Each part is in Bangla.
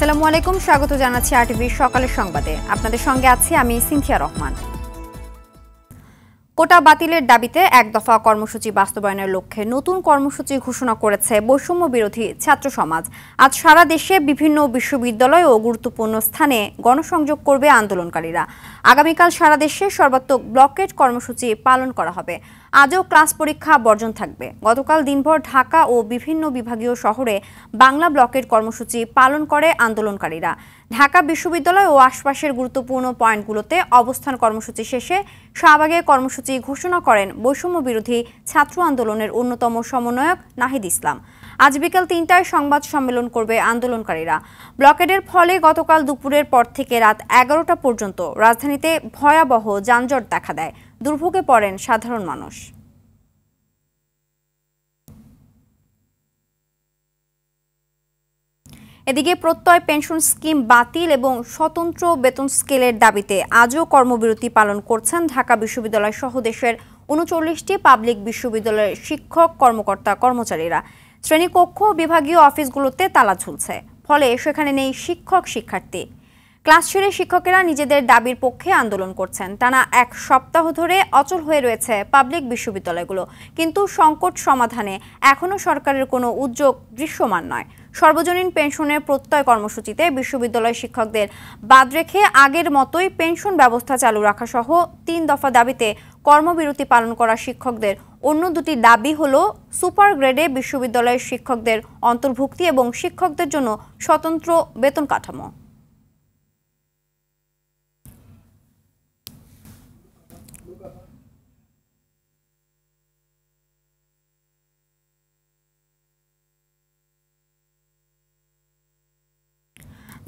আসসালামু আলাইকুম স্বাগত জানাচ্ছি আরটিভি সকালের সংবাদে আপনাদের সঙ্গে আছি আমি সিনথিয়া রহমান কোটা বাতিলের দাবিতে এক দফা কর্মসূচি বাস্তবায়নের লক্ষ্যে নতুন কর্মসূচি ঘোষণা করেছে বৈষম্য বিরোধী ছাত্র সমাজ আজ সারা দেশে বিভিন্ন বিশ্ববিদ্যালয় ও গুরুত্বপূর্ণ স্থানে গণসংযোগ করবে আন্দোলনকারীরা আগামীকাল সারা দেশে সর্বাত্মক ব্লকেট কর্মসূচি পালন করা হবে আজও ক্লাস পরীক্ষা বর্জন থাকবে গতকাল দিনভর ঢাকা ও বিভিন্ন বিভাগীয় শহরে বাংলা ব্লকের কর্মসূচি পালন করে আন্দোলনকারীরা ঢাকা বিশ্ববিদ্যালয় ও আশপাশের গুরুত্বপূর্ণ পয়েন্টগুলোতে অবস্থান কর্মসূচি শেষে শাহবাগে কর্মসূচি ঘোষণা করেন বৈষম্য বিরোধী ছাত্র আন্দোলনের অন্যতম সমন্বয়ক নাহিদ ইসলাম আজ বিকেল তিনটায় সংবাদ সম্মেলন করবে আন্দোলনকারীরা ব্লকেডের ফলে গতকাল দুপুরের পর থেকে রাত এগারোটা পর্যন্ত রাজধানীতে ভয়াবহ যানজট দেখা দেয় দুর্ভোগে পড়েন সাধারণ মানুষ এদিকে প্রত্যয় পেনশন স্কিম বাতিল এবং স্বতন্ত্র বেতন স্কেলের দাবিতে আজও কর্মবিরতি পালন করছেন ঢাকা বিশ্ববিদ্যালয় সহ দেশের উনচল্লিশটি পাবলিক বিশ্ববিদ্যালয়ের শিক্ষক কর্মকর্তা কর্মচারীরা শ্রেণীকক্ষ বিভাগীয় অফিসগুলোতে তালা ঝুলছে ফলে সেখানে নেই শিক্ষক শিক্ষার্থী ক্লাস ছেড়ে শিক্ষকেরা নিজেদের দাবির পক্ষে আন্দোলন করছেন টানা এক সপ্তাহ ধরে অচল হয়ে রয়েছে পাবলিক বিশ্ববিদ্যালয়গুলো কিন্তু সংকট সমাধানে এখনও সরকারের কোনো উদ্যোগ দৃশ্যমান নয় সর্বজনীন পেনশনের প্রত্যয় কর্মসূচিতে বিশ্ববিদ্যালয় শিক্ষকদের বাদ রেখে আগের মতোই পেনশন ব্যবস্থা চালু রাখা সহ তিন দফা দাবিতে কর্মবিরতি পালন করা শিক্ষকদের অন্য দুটি দাবি হলো সুপার গ্রেডে বিশ্ববিদ্যালয়ের শিক্ষকদের অন্তর্ভুক্তি এবং শিক্ষকদের জন্য স্বতন্ত্র বেতন কাঠামো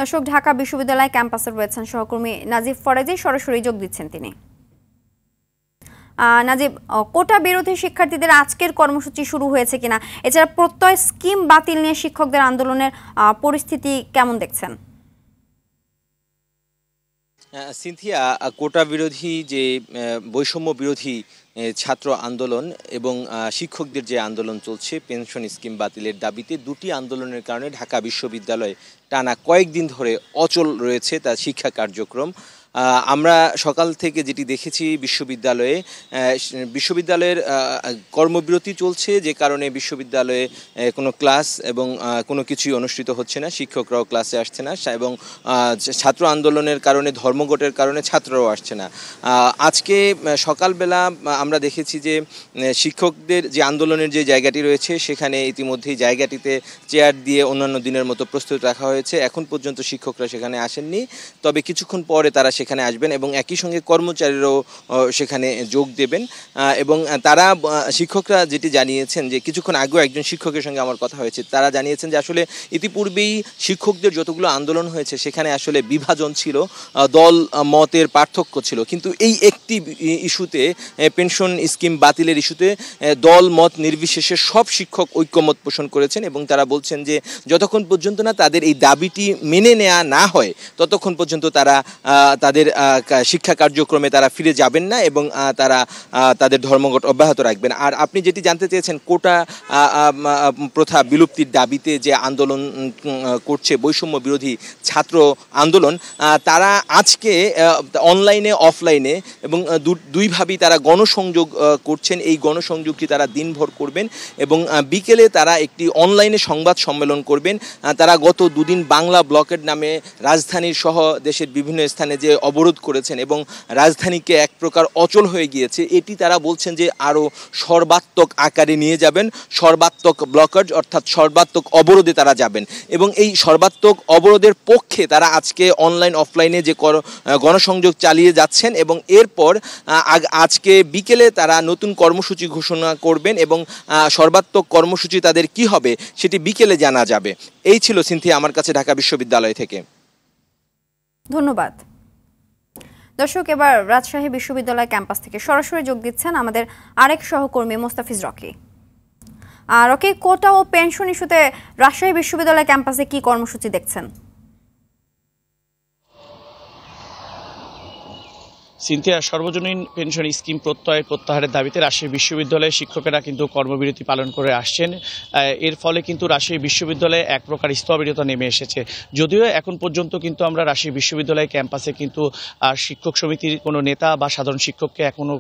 দর্শক ঢাকা বিশ্ববিদ্যালয় ক্যাম্পাসে রয়েছেন সহকর্মী নাজিফ ফরাজি সরাসরি যোগ দিচ্ছেন তিনি না যে কোটা বিরোধী শিক্ষার্থীদের আজকের কর্মসূচি শুরু হয়েছে কিনা এছাড়া প্রত্যয় স্কিম বাতিল নিয়ে শিক্ষকদের আন্দোলনের পরিস্থিতি কেমন দেখছেন সিনথিয়া কোটা বিরোধী যে বৈষম্য বিরোধী ছাত্র আন্দোলন এবং শিক্ষকদের যে আন্দোলন চলছে পেনশন স্কিম বাতিলের দাবিতে দুটি আন্দোলনের কারণে ঢাকা বিশ্ববিদ্যালয়ে টানা কয়েকদিন ধরে অচল রয়েছে তার শিক্ষা কার্যক্রম আমরা সকাল থেকে যেটি দেখেছি বিশ্ববিদ্যালয়ে বিশ্ববিদ্যালয়ের কর্মবিরতি চলছে যে কারণে বিশ্ববিদ্যালয়ে কোনো ক্লাস এবং কোনো কিছুই অনুষ্ঠিত হচ্ছে না শিক্ষকরাও ক্লাসে আসছে না এবং ছাত্র আন্দোলনের কারণে ধর্মঘটের কারণে ছাত্ররাও আসছে না আজকে সকালবেলা আমরা দেখেছি যে শিক্ষকদের যে আন্দোলনের যে জায়গাটি রয়েছে সেখানে ইতিমধ্যেই জায়গাটিতে চেয়ার দিয়ে অন্যান্য দিনের মতো প্রস্তুত রাখা হয়েছে এখন পর্যন্ত শিক্ষকরা সেখানে আসেননি তবে কিছুক্ষণ পরে তারা সেখানে আসবেন এবং একই সঙ্গে কর্মচারীরাও সেখানে যোগ দেবেন এবং তারা শিক্ষকরা যেটি জানিয়েছেন যে কিছুক্ষণ আগেও একজন শিক্ষকের সঙ্গে আমার কথা হয়েছে তারা জানিয়েছেন যে আসলে ইতিপূর্বেই শিক্ষকদের যতগুলো আন্দোলন হয়েছে সেখানে আসলে বিভাজন ছিল দল মতের পার্থক্য ছিল কিন্তু এই একটি ইস্যুতে পেনশন স্কিম বাতিলের ইস্যুতে দল মত নির্বিশেষে সব শিক্ষক ঐক্যমত পোষণ করেছেন এবং তারা বলছেন যে যতক্ষণ পর্যন্ত না তাদের এই দাবিটি মেনে নেওয়া না হয় ততক্ষণ পর্যন্ত তারা তাদের শিক্ষা কার্যক্রমে তারা ফিরে যাবেন না এবং তারা তাদের ধর্মঘট অব্যাহত রাখবেন আর আপনি যেটি জানতে চেয়েছেন কোটা প্রথা বিলুপ্তির দাবিতে যে আন্দোলন করছে বৈষম্য বিরোধী ছাত্র আন্দোলন তারা আজকে অনলাইনে অফলাইনে এবং দুইভাবেই তারা গণসংযোগ করছেন এই গণসংযোগটি তারা দিনভর করবেন এবং বিকেলে তারা একটি অনলাইনে সংবাদ সম্মেলন করবেন তারা গত দুদিন বাংলা ব্লকের নামে রাজধানীর সহ দেশের বিভিন্ন স্থানে যে অবরোধ করেছেন এবং রাজধানীকে এক প্রকার অচল হয়ে গিয়েছে এটি তারা বলছেন যে আরও সর্বাত্মক আকারে নিয়ে যাবেন সর্বাত্মক ব্লকার্জ অর্থাৎ সর্বাত্মক অবরোধে তারা যাবেন এবং এই সর্বাত্মক অবরোধের পক্ষে তারা আজকে অনলাইন অফলাইনে যে গণসংযোগ চালিয়ে যাচ্ছেন এবং এরপর আজকে বিকেলে তারা নতুন কর্মসূচি ঘোষণা করবেন এবং সর্বাত্মক কর্মসূচি তাদের কি হবে সেটি বিকেলে জানা যাবে এই ছিল সিনথিয়া আমার কাছে ঢাকা বিশ্ববিদ্যালয় থেকে ধন্যবাদ দর্শক এবার রাজশাহী বিশ্ববিদ্যালয় ক্যাম্পাস থেকে সরাসরি যোগ দিচ্ছেন আমাদের আরেক সহকর্মী মোস্তাফিজ রকি রকি কোটা ও পেনশন ইস্যুতে রাজশাহী বিশ্ববিদ্যালয় ক্যাম্পাসে কি কর্মসূচি দেখছেন সিনথিয়া সর্বজনীন পেনশন স্কিম প্রত্যয় প্রত্যাহারের দাবিতে রাজশাহী বিশ্ববিদ্যালয়ে শিক্ষকেরা কিন্তু কর্মবিরতি পালন করে আসছেন এর ফলে কিন্তু রাজশাহী বিশ্ববিদ্যালয়ে এক প্রকার স্থবিরতা নেমে এসেছে যদিও এখন পর্যন্ত কিন্তু আমরা রাজশাহী বিশ্ববিদ্যালয় ক্যাম্পাসে কিন্তু শিক্ষক সমিতির কোনো নেতা বা সাধারণ শিক্ষককে এখনও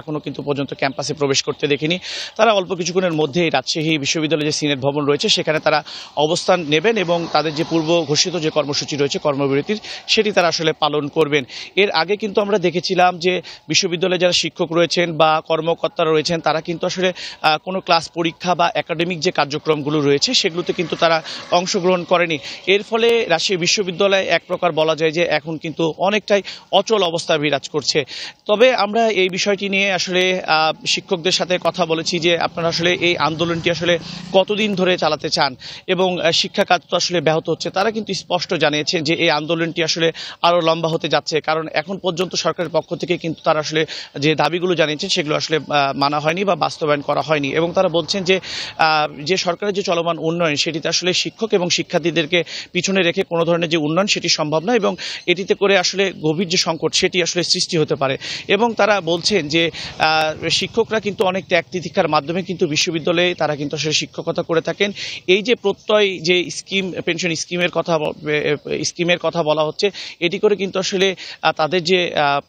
এখনও কিন্তু পর্যন্ত ক্যাম্পাসে প্রবেশ করতে দেখিনি তারা অল্প কিছুক্ষণের মধ্যেই রাজশাহী বিশ্ববিদ্যালয়ে যে সিনেট ভবন রয়েছে সেখানে তারা অবস্থান নেবেন এবং তাদের যে পূর্ব ঘোষিত যে কর্মসূচি রয়েছে কর্মবিরতির সেটি তারা আসলে পালন করবেন এর আগে কিন্তু আমরা দেখেছিলাম যে বিশ্ববিদ্যালয়ে যারা শিক্ষক রয়েছেন বা কর্মকর্তারা রয়েছেন তারা কিন্তু আসলে কোনো ক্লাস পরীক্ষা বা একাডেমিক যে কার্যক্রমগুলো রয়েছে সেগুলোতে কিন্তু তারা অংশগ্রহণ করেনি এর ফলে রাশিয়া বিশ্ববিদ্যালয়ে এক প্রকার বলা যায় যে এখন কিন্তু অনেকটাই অচল অবস্থা বিরাজ করছে তবে আমরা এই বিষয়টি নিয়ে আসলে শিক্ষকদের সাথে কথা বলেছি যে আপনারা আসলে এই আন্দোলনটি আসলে কতদিন ধরে চালাতে চান এবং শিক্ষা কাজ তো আসলে ব্যাহত হচ্ছে তারা কিন্তু স্পষ্ট জানিয়েছেন যে এই আন্দোলনটি আসলে আরও লম্বা হতে যাচ্ছে কারণ এখন পর্যন্ত সরকারের পক্ষ থেকে কিন্তু তারা আসলে যে দাবিগুলো জানিয়েছেন সেগুলো আসলে মানা হয়নি বা বাস্তবায়ন করা হয়নি এবং তারা বলছেন যে যে সরকারের যে চলমান উন্নয়ন সেটিতে আসলে শিক্ষক এবং শিক্ষার্থীদেরকে পিছনে রেখে কোনো ধরনের যে উন্নয়ন সেটি সম্ভব নয় এবং এটিতে করে আসলে গভীর যে সংকট সেটি আসলে সৃষ্টি হতে পারে এবং তারা বলছেন যে শিক্ষকরা কিন্তু অনেক ত্যাগ তিতিক্ষার মাধ্যমে কিন্তু বিশ্ববিদ্যালয়ে তারা কিন্তু আসলে শিক্ষকতা করে থাকেন এই যে প্রত্যয় যে স্কিম পেনশন স্কিমের কথা স্কিমের কথা বলা হচ্ছে এটি করে কিন্তু আসলে তাদের যে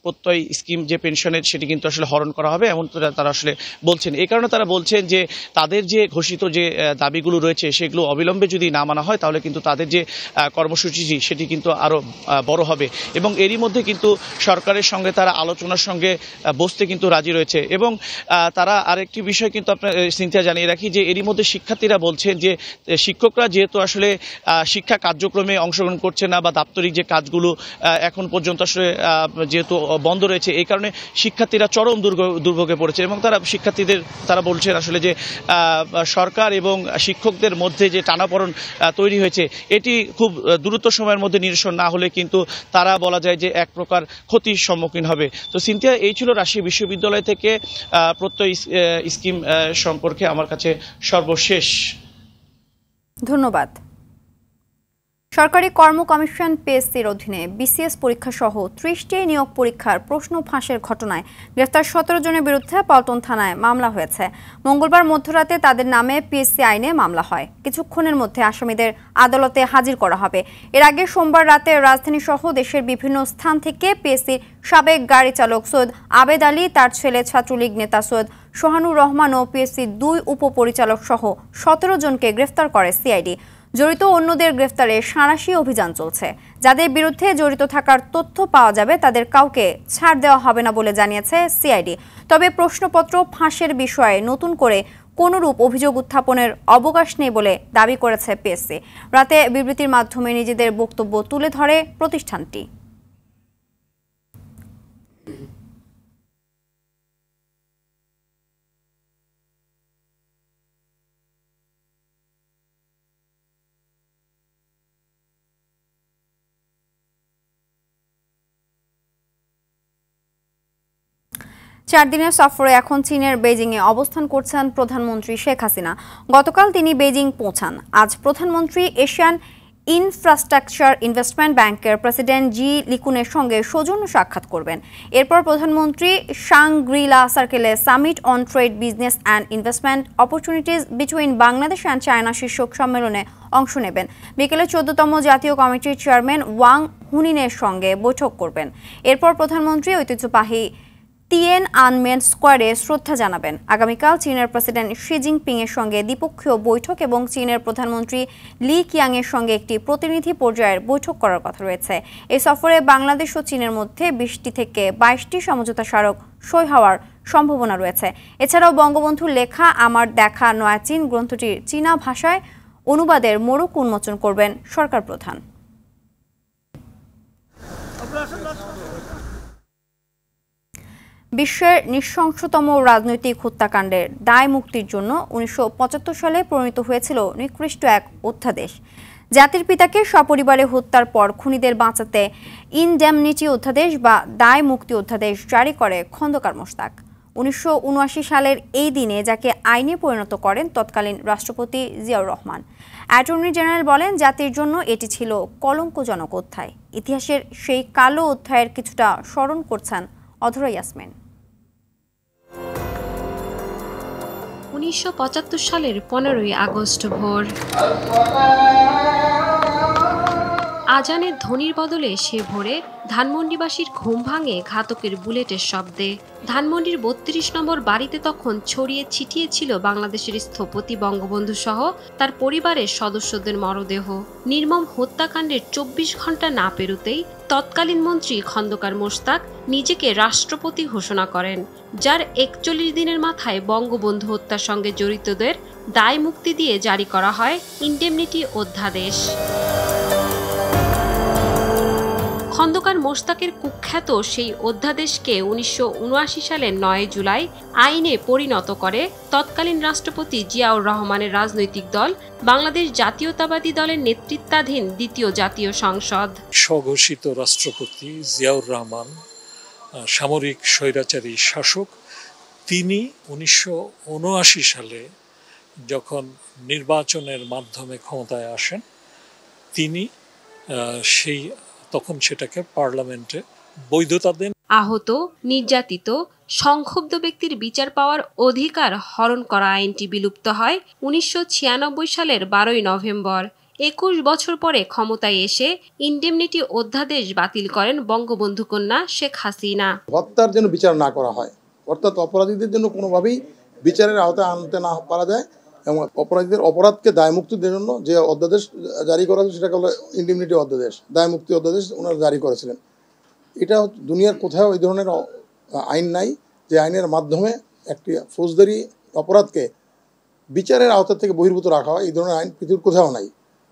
প্রত্যয় স্কিম যে পেনশনের সেটি কিন্তু আসলে হরণ করা হবে এমন তারা আসলে বলছেন এই কারণে তারা বলছেন যে তাদের যে ঘোষিত যে দাবিগুলো রয়েছে সেগুলো অবিলম্বে যদি না মানা হয় তাহলে কিন্তু তাদের যে কর্মসূচিটি সেটি কিন্তু আরও বড় হবে এবং এরই মধ্যে কিন্তু সরকারের সঙ্গে তারা আলোচনার সঙ্গে বসতে কিন্তু রাজি রয়েছে এবং তারা আরেকটি বিষয় কিন্তু আপনার চিন্তা জানিয়ে রাখি যে এরই মধ্যে শিক্ষার্থীরা বলছেন যে শিক্ষকরা যেহেতু আসলে শিক্ষা কার্যক্রমে অংশগ্রহণ করছে না বা দাপ্তরিক যে কাজগুলো এখন পর্যন্ত আসলে যেহেতু যেহেতু বন্ধ রয়েছে এই কারণে শিক্ষার্থীরা চরম দুর্গ দুর্ভোগে পড়েছে এবং তারা শিক্ষার্থীদের তারা বলছেন আসলে যে সরকার এবং শিক্ষকদের মধ্যে যে টানাপড়ন তৈরি হয়েছে এটি খুব দ্রুত সময়ের মধ্যে নিরসন না হলে কিন্তু তারা বলা যায় যে এক প্রকার ক্ষতির সম্মুখীন হবে তো সিনথিয়া এই ছিল রাশি বিশ্ববিদ্যালয় থেকে প্রত্যয় স্কিম সম্পর্কে আমার কাছে সর্বশেষ ধন্যবাদ সরকারি কর্ম কমিশন পিএসসির অধীনে বিসিএস পরীক্ষা সহ ত্রিশটি নিয়োগ পরীক্ষার প্রশ্ন ফাঁসের ঘটনায় গ্রেফতার সতেরো জনের বিরুদ্ধে পল্টন থানায় মামলা হয়েছে মঙ্গলবার মধ্যরাতে তাদের নামে পিএসসি আইনে মামলা হয় কিছুক্ষণের মধ্যে আসামিদের আদালতে হাজির করা হবে এর আগে সোমবার রাতে রাজধানী সহ দেশের বিভিন্ন স্থান থেকে পিএসসির সাবেক গাড়ি চালক সৈয়দ আবেদ আলী তার ছেলে ছাত্রলীগ নেতা সৈয়দ সোহানুর রহমান ও পিএসসির দুই উপপরিচালক সহ সতেরো জনকে গ্রেফতার করে সিআইডি জড়িত অন্যদের গ্রেফতারে সাঁড়াশি অভিযান চলছে যাদের বিরুদ্ধে জড়িত থাকার তথ্য পাওয়া যাবে তাদের কাউকে ছাড় দেওয়া হবে না বলে জানিয়েছে সিআইডি তবে প্রশ্নপত্র ফাঁসের বিষয়ে নতুন করে কোনরূপ অভিযোগ উত্থাপনের অবকাশ নেই বলে দাবি করেছে পিএসসি রাতে বিবৃতির মাধ্যমে নিজেদের বক্তব্য তুলে ধরে প্রতিষ্ঠানটি চার দিনের সফরে এখন চীনের বেজিংয়ে অবস্থান করছেন প্রধানমন্ত্রী শেখ হাসিনা গতকাল তিনি বেজিং পৌঁছান আজ প্রধানমন্ত্রী এশিয়ান ইনফ্রাস্ট্রাকচার ইনভেস্টমেন্ট ব্যাংকের প্রেসিডেন্ট জি লিকুনের সঙ্গে সৌজন্য সাক্ষাৎ করবেন এরপর প্রধানমন্ত্রী সাংগ্রিলা সার্কেলে summit on trade business and investment opportunities between Bangladesh and China শীর্ষক সম্মেলনে অংশ নেবেন বিকেলে চোদ্দতম জাতীয় কমিটির চেয়ারম্যান ওয়াং হুনিনের সঙ্গে বৈঠক করবেন এরপর প্রধানমন্ত্রী ঐতিহ্যবাহী তিয়েন আনমেন স্কোয়ারে শ্রদ্ধা জানাবেন আগামীকাল চীনের প্রেসিডেন্ট শি জিনপিং এর সঙ্গে দ্বিপক্ষীয় বৈঠক এবং চীনের প্রধানমন্ত্রী লি কিয়াং এর সঙ্গে একটি প্রতিনিধি পর্যায়ের বৈঠক করার কথা রয়েছে এই সফরে বাংলাদেশ ও চীনের মধ্যে বিশটি থেকে বাইশটি সমঝোতা স্মারক সই হওয়ার সম্ভাবনা রয়েছে এছাড়াও বঙ্গবন্ধুর লেখা আমার দেখা নয়া চীন গ্রন্থটির চীনা ভাষায় অনুবাদের মোড়ক উন্মোচন করবেন সরকার প্রধান বিশ্বের নৃশংসতম রাজনৈতিক হত্যাকাণ্ডের দায় মুক্তির জন্য উনিশশো সালে প্রণীত হয়েছিল নিকৃষ্ট এক অধ্যাদেশ জাতির পিতাকে সপরিবারে হত্যার পর খুনিদের বাঁচাতে ইনডেমনিটি অধ্যাদেশ বা দায় মুক্তি অধ্যাদেশ জারি করে খন্দকার মোশতাক উনিশশো সালের এই দিনে যাকে আইনে পরিণত করেন তৎকালীন রাষ্ট্রপতি জিয়াউর রহমান অ্যাটর্নি জেনারেল বলেন জাতির জন্য এটি ছিল কলঙ্কজনক অধ্যায় ইতিহাসের সেই কালো অধ্যায়ের কিছুটা স্মরণ করছেন অধরা ইয়াসমিন উনিশশো সালের পনেরোই আগস্ট ভোর আজানের ধ্বনির বদলে সে ভোরে ধানমন্ডিবাসীর ঘুম ভাঙে ঘাতকের বুলেটের শব্দে ধানমন্ডির বত্রিশ নম্বর বাড়িতে তখন ছড়িয়ে ছিটিয়ে ছিল বাংলাদেশের স্থপতি বঙ্গবন্ধু সহ তার পরিবারের সদস্যদের মরদেহ নির্মম হত্যাকাণ্ডের চব্বিশ ঘন্টা না পেরুতেই তৎকালীন মন্ত্রী খন্দকার মোশতাক নিজেকে রাষ্ট্রপতি ঘোষণা করেন যার একচল্লিশ দিনের মাথায় বঙ্গবন্ধু হত্যার সঙ্গে জড়িতদের দায় মুক্তি দিয়ে জারি করা হয় ইন্ডেমনিটি অধ্যাদেশ খন্দকার মোস্তাকের কুখ্যাত সেই অধ্যাদেশকে উনিশশো সালের নয় জুলাই আইনে পরিণত করে তৎকালীন রাষ্ট্রপতি জিয়াউর রহমানের রাজনৈতিক দল বাংলাদেশ জাতীয়তাবাদী দলের নেতৃত্বাধীন দ্বিতীয় জাতীয় সংসদ স্বঘোষিত রাষ্ট্রপতি জিয়াউর রহমান সামরিক স্বৈরাচারী শাসক তিনি উনিশশো সালে যখন নির্বাচনের মাধ্যমে ক্ষমতায় আসেন তিনি সেই তখন সেটাকে পার্লামেন্টে বৈধতা দেন আহত নির্যাতিত সংক্ষুব্ধ ব্যক্তির বিচার পাওয়ার অধিকার হরণ করা আইনটি বিলুপ্ত হয় উনিশশো সালের বারোই নভেম্বর একুশ বছর পরে ক্ষমতায় এসে ইন্ডেমনিটি অধ্যাদেশ বাতিল করেন বঙ্গবন্ধু কন্যা শেখ হাসিনা হত্যার জন্য বিচার না করা হয় অর্থাৎ অপরাধীদের জন্য কোনোভাবেই বিচারের আওতায় আনতে না পারা যায় এবং অপরাধীদের অপরাধকে দেওয়ার জন্য যে অধ্যাদেশ জারি করা হয়েছে সেটাকে হলো ইন্ডিমিনিটি অধ্যাদেশ দায়মুক্তি অধ্যাদেশ ওনারা জারি করেছিলেন এটা দুনিয়ার কোথাও এই ধরনের আইন নাই যে আইনের মাধ্যমে একটি ফৌজদারি অপরাধকে বিচারের আওতা থেকে বহির্ভূত রাখা হয় এই ধরনের আইন পৃথিবীর কোথাও নাই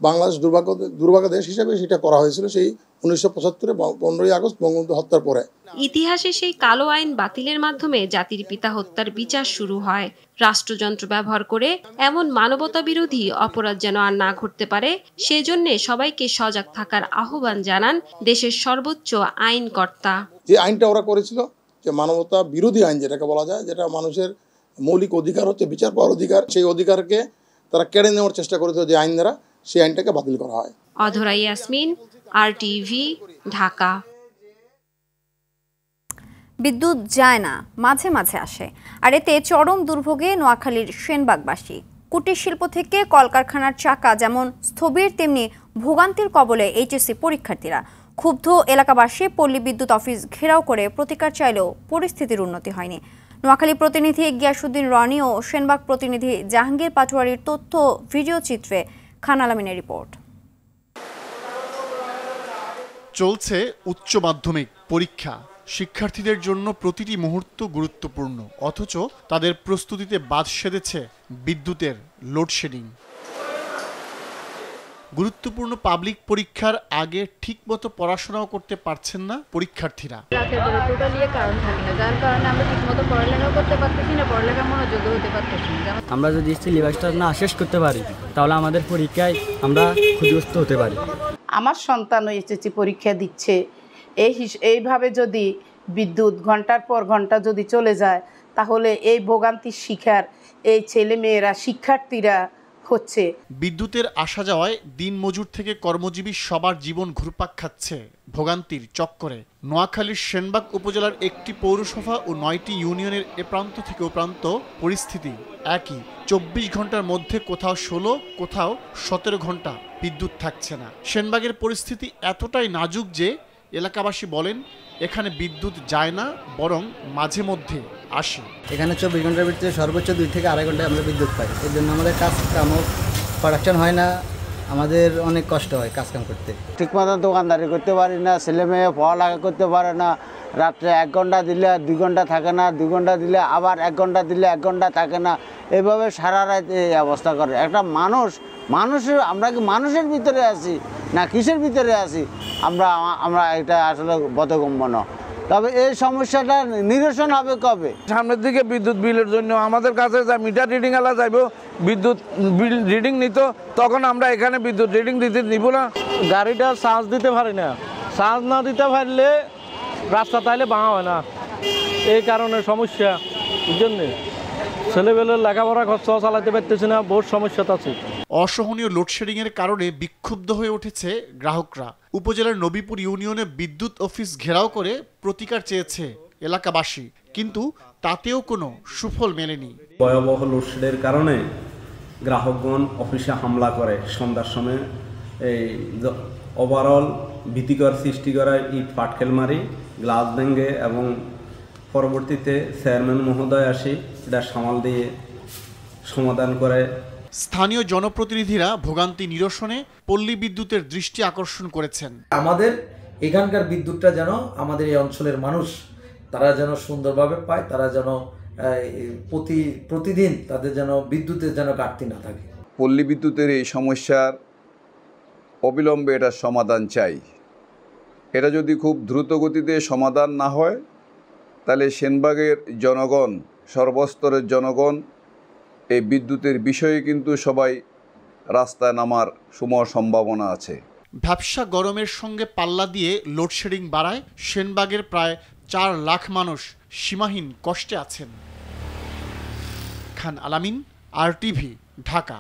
বাংলাদেশ দুর্ভাগ্য দুর্ভাগ্য দেশ হিসেবে সেটা করা হয়েছিল সেই উনিশশো পঁচাত্তরে পনেরোই আগস্ট বঙ্গবন্ধু হত্যার পরে ইতিহাসে সেই কালো আইন বাতিলের মাধ্যমে জাতির পিতা হত্যার বিচার শুরু হয় রাষ্ট্রযন্ত্র ব্যবহার করে এমন মানবতা বিরোধী অপরাধ যেন আর না ঘটতে পারে সেজন্য সবাইকে সজাগ থাকার আহ্বান জানান দেশের সর্বোচ্চ আইন কর্তা যে আইনটা ওরা করেছিল যে মানবতা বিরোধী আইন যেটাকে বলা যায় যেটা মানুষের মৌলিক অধিকার হচ্ছে বিচার পাওয়ার অধিকার সেই অধিকারকে তারা কেড়ে নেওয়ার চেষ্টা করেছিল যে আইন দ্বারা সেই আইনটাকে বাতিল করা হয় অধরা ইয়াসমিন আর টিভি ঢাকা বিদ্যুৎ যায় না মাঝে মাঝে আসে আর এতে চরম দুর্ভোগে নোয়াখালীর সেনবাগবাসী কুটির শিল্প থেকে কলকারখানার চাকা যেমন স্থবির তেমনি ভোগান্তির কবলে এইচএসসি পরীক্ষার্থীরা ক্ষুব্ধ এলাকাবাসী পল্লী বিদ্যুৎ অফিস ঘেরাও করে প্রতিকার চাইলেও পরিস্থিতির উন্নতি হয়নি নোয়াখালী প্রতিনিধি গিয়াসুদ্দিন রনি ও সেনবাগ প্রতিনিধি জাহাঙ্গীর পাটোয়ারির তথ্য ভিডিও চিত্রে খান আলমিনের রিপোর্ট চলছে উচ্চ মাধ্যমিক পরীক্ষা শিক্ষার্থীদের জন্য প্রতিটি মুহূর্ত গুরুত্বপূর্ণ অথচ তাদের প্রস্তুতিতে বাদ সেধেছে বিদ্যুতের লোডশেডিং গুরুত্বপূর্ণ পাবলিক পরীক্ষার আগে ঠিকমতো পড়াশোনাও করতে পারছেন না পরীক্ষার্থীরা থাকে না যার কারণে আমরা ঠিকমতো করতে না পড়ালেখা হতে না আমরা যদি সিলেবাসটা না শেষ করতে পারি তাহলে আমাদের পরীক্ষায় আমরা ক্ষতিগ্রস্ত হতে পারি আমার সন্তান এসএসসি পরীক্ষা দিচ্ছে এই এইভাবে যদি বিদ্যুৎ ঘন্টার পর ঘন্টা যদি চলে যায় তাহলে এই ভোগান্তি শিখার এই ছেলে মেয়েরা শিক্ষার্থীরা হচ্ছে বিদ্যুতের আসা যাওয়ায় দিনমজুর থেকে কর্মজীবী সবার জীবন ঘুরপাক খাচ্ছে ভোগান্তির চক্করে নোয়াখালীর সেনবাগ উপজেলার একটি পৌরসভা ও নয়টি ইউনিয়নের এ প্রান্ত থেকে ও প্রান্ত পরিস্থিতি একই চব্বিশ ঘন্টার মধ্যে কোথাও ষোলো কোথাও সতেরো ঘন্টা বিদ্যুৎ থাকছে না সেনবাগের পরিস্থিতি এতটাই নাজুক যে এলাকাবাসী বলেন এখানে বিদ্যুৎ যায় না বরং মাঝে মধ্যে আসে এখানে চব্বিশ ঘন্টার ভিতরে সর্বোচ্চ দুই থেকে আড়াই ঘন্টায় আমরা বিদ্যুৎ পাই এর জন্য আমাদের কাজ কামও প্রোডাকশন হয় না আমাদের অনেক কষ্ট হয় কাজকাম করতে ঠিকমতো দোকানদারি করতে পারি না ছেলে মেয়ে পড়ালেখা করতে পারে না রাত্রে এক ঘন্টা দিলে দু ঘন্টা থাকে না দু ঘন্টা দিলে আবার এক ঘন্টা দিলে এক ঘন্টা থাকে না এভাবে সারা রাত এই অবস্থা করে একটা মানুষ মানুষের আমরা কি মানুষের ভিতরে আছি না কিসের ভিতরে আছি আমরা আমরা এটা আসলে বদগম্য ন তবে এই সমস্যাটা নিরসন হবে কবে সামনের দিকে বিদ্যুৎ বিলের জন্য আমাদের কাছে যা মিটার রিডিং আলা যাইব বিদ্যুৎ বিল রিডিং নিত তখন আমরা এখানে বিদ্যুৎ রিডিং দিতে নিব না গাড়িটা চার্জ দিতে পারি না চার্জ না দিতে পারলে রাস্তা তাহলে বাঁ হয় না এই কারণে সমস্যা বুঝলেন ছেলেবেলের লেখাপড়া খরচ চালাতে পারতেছে না বহু সমস্যা আছে অসহনীয় লোডশেডিংয়ের কারণে বিক্ষুব্ধ হয়ে উঠেছে গ্রাহকরা উপজেলার নবীপুর ইউনিয়নে বিদ্যুৎ অফিস ঘেরাও করে প্রতিকার চেয়েছে এলাকাবাসী কিন্তু তাতেও কোনো সুফল মেলেনি ভয়াবহ লোডশেডের কারণে গ্রাহকগণ অফিসে হামলা করে সন্ধ্যার সময় এই ওভারঅল ভীতিকর সৃষ্টি করায় ইট পাটকেল মারি গ্লাস ভেঙে এবং পরবর্তীতে চেয়ারম্যান মহোদয় আসি এটা সামাল দিয়ে সমাধান করে স্থানীয় জনপ্রতিনিধিরা ভোগান্তি নিরসনে পল্লী বিদ্যুতের দৃষ্টি আকর্ষণ করেছেন আমাদের এখানকার বিদ্যুৎটা যেন আমাদের এই অঞ্চলের মানুষ তারা যেন সুন্দরভাবে পায় তারা যেন প্রতি প্রতিদিন তাদের যেন বিদ্যুতের যেন ঘাটতি না থাকে পল্লী বিদ্যুতের এই সমস্যার অবিলম্বে এটা সমাধান চাই এটা যদি খুব দ্রুত গতিতে সমাধান না হয় তাহলে সেনবাগের জনগণ সর্বস্তরের জনগণ এই বিদ্যুতের বিষয়ে কিন্তু সবাই রাস্তায় নামার সুম সম্ভাবনা আছে ভ্যাবসা গরমের সঙ্গে পাল্লা দিয়ে লোডশেডিং বাড়ায় সেনবাগের প্রায় চার লাখ মানুষ সীমাহীন কষ্টে আছেন খান আলামিন আর টিভি ঢাকা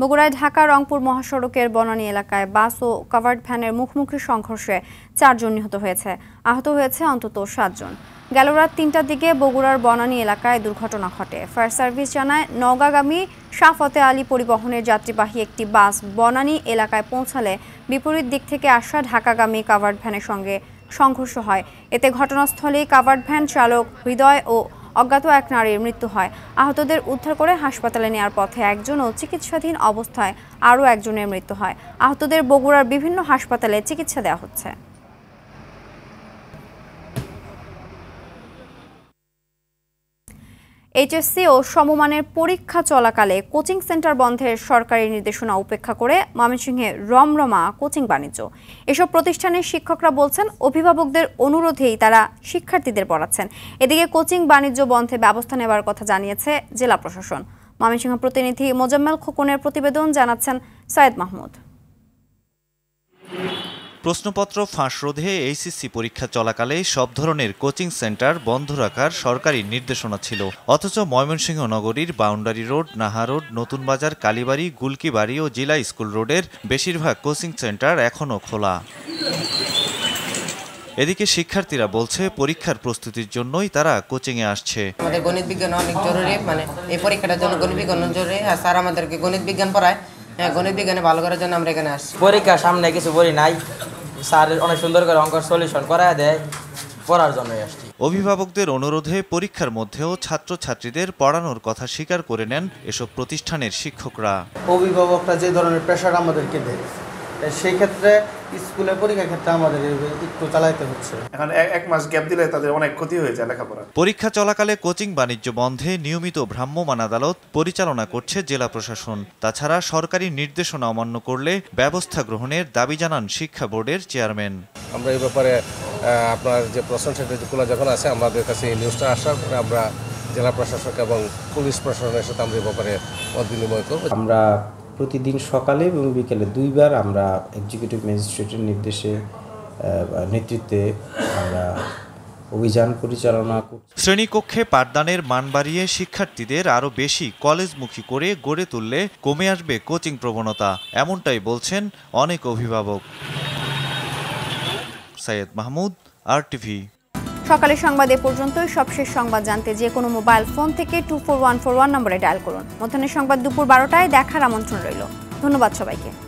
বগুড়ায় ঢাকা রংপুর মহাসড়কের বনানী এলাকায় বাস ও কাভার্ড ভ্যানের মুখোমুখি সংঘর্ষে চারজন নিহত হয়েছে আহত হয়েছে অন্তত সাতজন গেল রাত তিনটার দিকে বগুড়ার বনানী এলাকায় দুর্ঘটনা ঘটে ফায়ার সার্ভিস জানায় নগাগামী সাফতে আলী পরিবহনের যাত্রীবাহী একটি বাস বনানী এলাকায় পৌঁছালে বিপরীত দিক থেকে আসা ঢাকাগামী কাভার্ড ভ্যানের সঙ্গে সংঘর্ষ হয় এতে ঘটনাস্থলেই কাভার্ড ভ্যান চালক হৃদয় ও অজ্ঞাত এক নারীর মৃত্যু হয় আহতদের উদ্ধার করে হাসপাতালে নেওয়ার পথে একজন ও চিকিৎসাধীন অবস্থায় আরও একজনের মৃত্যু হয় আহতদের বগুড়ার বিভিন্ন হাসপাতালে চিকিৎসা দেওয়া হচ্ছে এইচএসসি ও সমমানের পরীক্ষা চলাকালে কোচিং সেন্টার বন্ধের সরকারি নির্দেশনা উপেক্ষা করে ময়মনসিংহে রমরমা কোচিং বাণিজ্য এসব প্রতিষ্ঠানের শিক্ষকরা বলছেন অভিভাবকদের অনুরোধেই তারা শিক্ষার্থীদের পড়াচ্ছেন এদিকে কোচিং বাণিজ্য বন্ধে ব্যবস্থা নেওয়ার কথা জানিয়েছে জেলা প্রশাসন ময়মনসিংহ প্রতিনিধি মোজাম্মেল খোকনের প্রতিবেদন জানাচ্ছেন সৈয়দ মাহমুদ প্রশ্নপত্র ফাঁস রোধে এইচএসসি পরীক্ষা চলাকালে সব ধরনের কোচিং সেন্টার বন্ধ রাখার সরকারি নির্দেশনা ছিল অথচ ময়মনসিংহ নগরীর বাউন্ডারি রোড নাহা রোড নতুন বাজার কালীবাড়ি গুলকিবাড়ি ও জেলা স্কুল রোডের বেশিরভাগ কোচিং সেন্টার এখনও খোলা এদিকে শিক্ষার্থীরা বলছে পরীক্ষার প্রস্তুতির জন্যই তারা কোচিং এ আসছে আমাদের গণিত বিজ্ঞান অনেক জরুরি মানে এই পরীক্ষাটার জন্য গণিত বিজ্ঞান জরুরি আর স্যার আমাদেরকে গণিত বিজ্ঞান পড়ায় হ্যাঁ গণিত বিজ্ঞানে ভালো করার জন্য আমরা এখানে আসছি পরীক্ষা সামনে কিছু বলি নাই স্যারের অনেক সুন্দর করে অঙ্কের সলিউশন করায় দেয় পড়ার জন্যই আসছি অভিভাবকদের অনুরোধে পরীক্ষার মধ্যেও ছাত্রছাত্রীদের পড়ানোর কথা স্বীকার করে নেন এসব প্রতিষ্ঠানের শিক্ষকরা অভিভাবকরা যে ধরনের প্রেশার আমাদেরকে দেয় সেই ক্ষেত্রে স্কুলের পরীক্ষার ক্ষেত্রে আমাদের একটু চালাইতে হচ্ছে এখন এক মাস গ্যাপ দিলে তাদের অনেক ক্ষতি হয়ে যায় লেখাপড়া পরীক্ষা চলাকালে কোচিং বাণিজ্য বন্ধে নিয়মিত ভ্রাম্যমান আদালত পরিচালনা করছে জেলা প্রশাসন তাছাড়া সরকারি নির্দেশনা অমান্য করলে ব্যবস্থা গ্রহণের দাবি জানান শিক্ষা বোর্ডের চেয়ারম্যান আমরা এই ব্যাপারে আপনার যে প্রশ্ন কোলা যখন আছে আমাদের কাছে এই নিউজটা আসার পরে আমরা জেলা প্রশাসক এবং পুলিশ প্রশাসনের সাথে আমরা এই ব্যাপারে মত বিনিময় করব আমরা প্রতিদিন সকালে এবং বিকেলে দুইবার আমরা এক্সিকিউটিভ ম্যাজিস্ট্রেটের নির্দেশে নেতৃত্বে আমরা অভিযান পরিচালনা শ্রেণীকক্ষে পাঠদানের মান বাড়িয়ে শিক্ষার্থীদের আরও বেশি কলেজমুখী করে গড়ে তুললে কমে আসবে কোচিং প্রবণতা এমনটাই বলছেন অনেক অভিভাবক সৈয়দ মাহমুদ আর টিভি সকালের সংবাদ এ পর্যন্তই সবশেষ সংবাদ জানতে যে কোনো মোবাইল ফোন থেকে two four one four one নম্বরে ডায়াল করুন মধ্যাহ্নের সংবাদ দুপুর বারোটায় দেখার আমন্ত্রণ রইল ধন্যবাদ সবাইকে